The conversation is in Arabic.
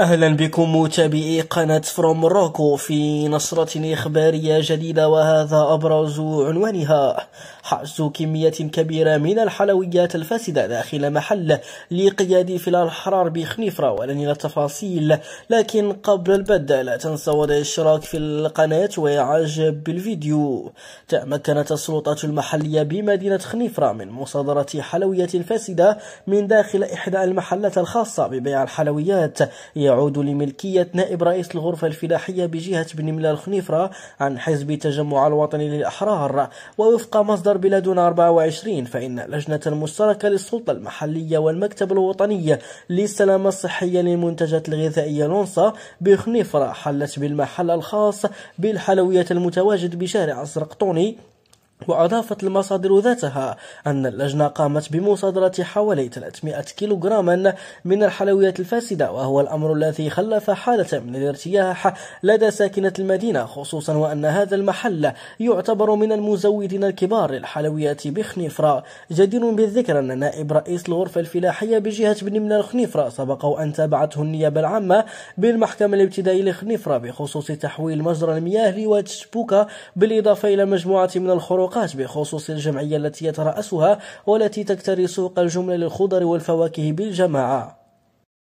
أهلا بكم متابعي قناة فروم روكو في نصرة إخبارية جديدة وهذا أبرز عنوانها حجز كمية كبيرة من الحلويات الفاسدة داخل محل لقيادي فلال الحرار بخنيفرة ولن إلى التفاصيل لكن قبل البدء لا تنسى وضع الاشتراك في القناة وإعجاب بالفيديو تمكنت السلطات المحلية بمدينة خنيفرة من مصادرة حلويات فاسدة من داخل إحدى المحلات الخاصة ببيع الحلويات يعود لملكية نائب رئيس الغرفة الفلاحية بجهة بن ملال خنيفرة عن حزب التجمع الوطني للأحرار ووفق مصدر بلا دون 24 فإن اللجنة المشتركة للسلطة المحلية والمكتب الوطني للسلامة الصحية للمنتجات الغذائية لونسا بخنيفرة حلت بالمحل الخاص بالحلويات المتواجد بشارع الزرقطوني وأضافت المصادر ذاتها أن اللجنة قامت بمصادرة حوالي 300 كيلوغراما من الحلويات الفاسدة وهو الأمر الذي خلف حالة من الارتياح لدى ساكنة المدينة خصوصا وأن هذا المحل يعتبر من المزودين الكبار للحلويات بخنيفرة جدير بالذكر أن نائب رئيس الغرفة الفلاحية بجهة بن من الخنيفرة سبق أن تابعته النيابة العامة بالمحكمة الابتدائية لخنيفرة بخصوص تحويل مجرى المياه لواد شبوكة بالإضافة إلى مجموعة من الخروق التوقعات بخصوص الجمعية التي يترأسها والتي تكتري سوق الجملة للخضر والفواكه بالجماعة